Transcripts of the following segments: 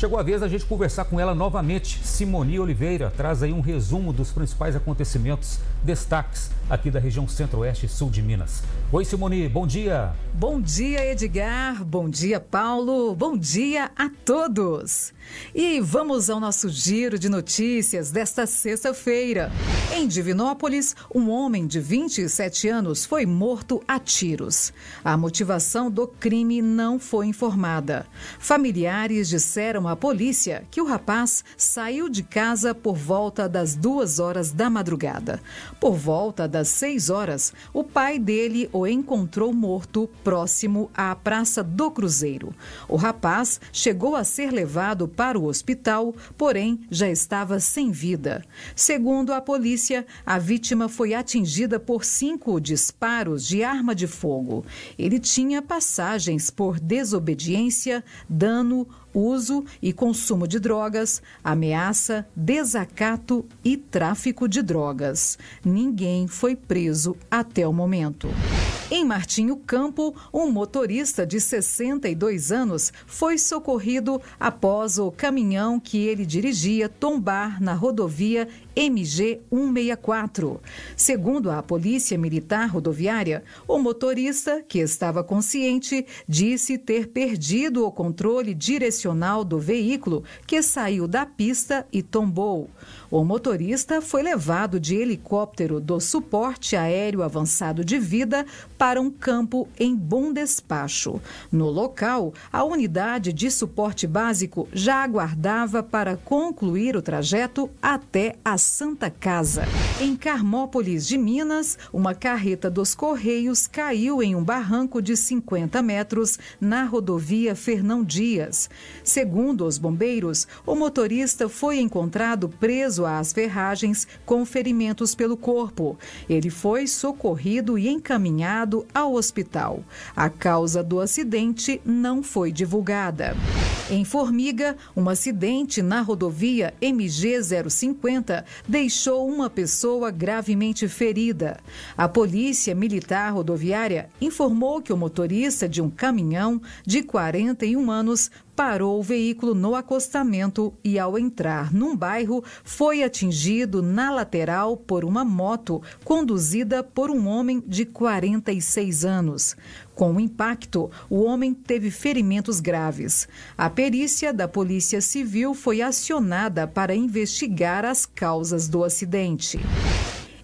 Chegou a vez da gente conversar com ela novamente. Simoni Oliveira traz aí um resumo dos principais acontecimentos, destaques aqui da região centro-oeste e sul de Minas. Oi, Simoni, bom dia. Bom dia, Edgar. Bom dia, Paulo. Bom dia a todos. E vamos ao nosso giro de notícias desta sexta-feira. Em Divinópolis, um homem de 27 anos foi morto a tiros. A motivação do crime não foi informada. Familiares disseram à polícia que o rapaz saiu de casa por volta das duas horas da madrugada. Por volta das 6 horas, o pai dele o encontrou morto próximo à Praça do Cruzeiro. O rapaz chegou a ser levado para o hospital, porém já estava sem vida. Segundo a polícia, polícia, a vítima foi atingida por cinco disparos de arma de fogo. Ele tinha passagens por desobediência, dano, uso e consumo de drogas, ameaça, desacato e tráfico de drogas. Ninguém foi preso até o momento. Em Martinho Campo, um motorista de 62 anos foi socorrido após o caminhão que ele dirigia tombar na rodovia MG 164. Segundo a Polícia Militar Rodoviária, o motorista, que estava consciente, disse ter perdido o controle direcional do veículo que saiu da pista e tombou. O motorista foi levado de helicóptero do Suporte Aéreo Avançado de Vida para um campo em bom despacho. No local, a unidade de suporte básico já aguardava para concluir o trajeto até a Santa Casa. Em Carmópolis de Minas, uma carreta dos Correios caiu em um barranco de 50 metros na rodovia Fernão Dias. Segundo os bombeiros, o motorista foi encontrado preso às ferragens com ferimentos pelo corpo. Ele foi socorrido e encaminhado levado ao hospital. A causa do acidente não foi divulgada. Em Formiga, um acidente na rodovia MG 050 deixou uma pessoa gravemente ferida. A Polícia Militar Rodoviária informou que o motorista de um caminhão de 41 anos parou o veículo no acostamento e, ao entrar num bairro, foi atingido na lateral por uma moto conduzida por um homem de 46 anos. Com o impacto, o homem teve ferimentos graves. A perícia da Polícia Civil foi acionada para investigar as causas do acidente.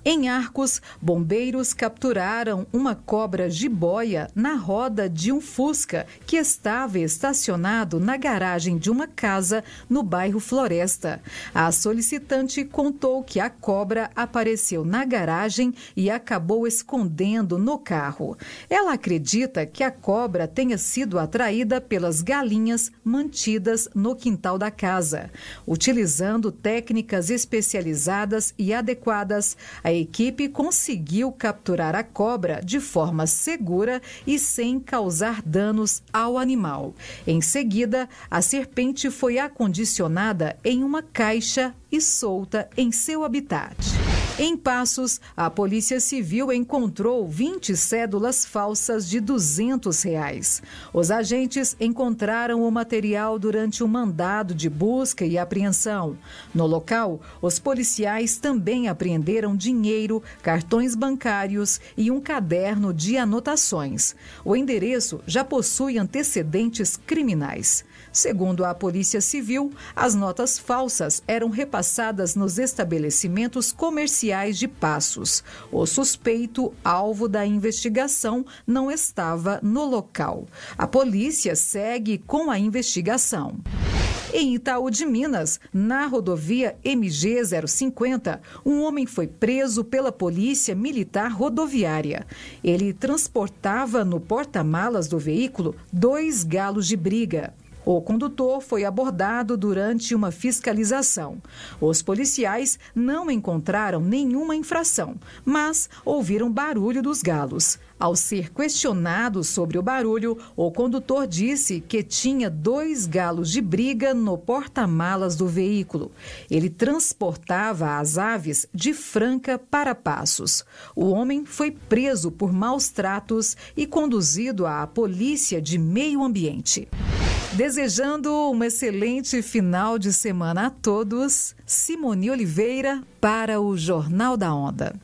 Em Arcos, bombeiros capturaram uma cobra jiboia na roda de um Fusca que estava estacionado na garagem de uma casa no bairro Floresta. A solicitante contou que a cobra apareceu na garagem e acabou escondendo no carro. Ela acredita que a cobra tenha sido atraída pelas galinhas mantidas no quintal da casa. Utilizando técnicas especializadas e adequadas, a equipe conseguiu capturar a cobra de forma segura e sem causar danos ao animal. Em seguida, a serpente foi acondicionada em uma caixa e solta em seu habitat. Em Passos, a Polícia Civil encontrou 20 cédulas falsas de R$ 200. Reais. Os agentes encontraram o material durante o mandado de busca e apreensão. No local, os policiais também apreenderam dinheiro, cartões bancários e um caderno de anotações. O endereço já possui antecedentes criminais. Segundo a Polícia Civil, as notas falsas eram repassadas nos estabelecimentos comerciais de Passos. O suspeito, alvo da investigação, não estava no local. A polícia segue com a investigação. Em Itaú de Minas, na rodovia MG 050, um homem foi preso pela Polícia Militar Rodoviária. Ele transportava no porta-malas do veículo dois galos de briga. O condutor foi abordado durante uma fiscalização. Os policiais não encontraram nenhuma infração, mas ouviram barulho dos galos. Ao ser questionado sobre o barulho, o condutor disse que tinha dois galos de briga no porta-malas do veículo. Ele transportava as aves de Franca para Passos. O homem foi preso por maus tratos e conduzido à polícia de meio ambiente. Desejando um excelente final de semana a todos, Simone Oliveira para o Jornal da Onda.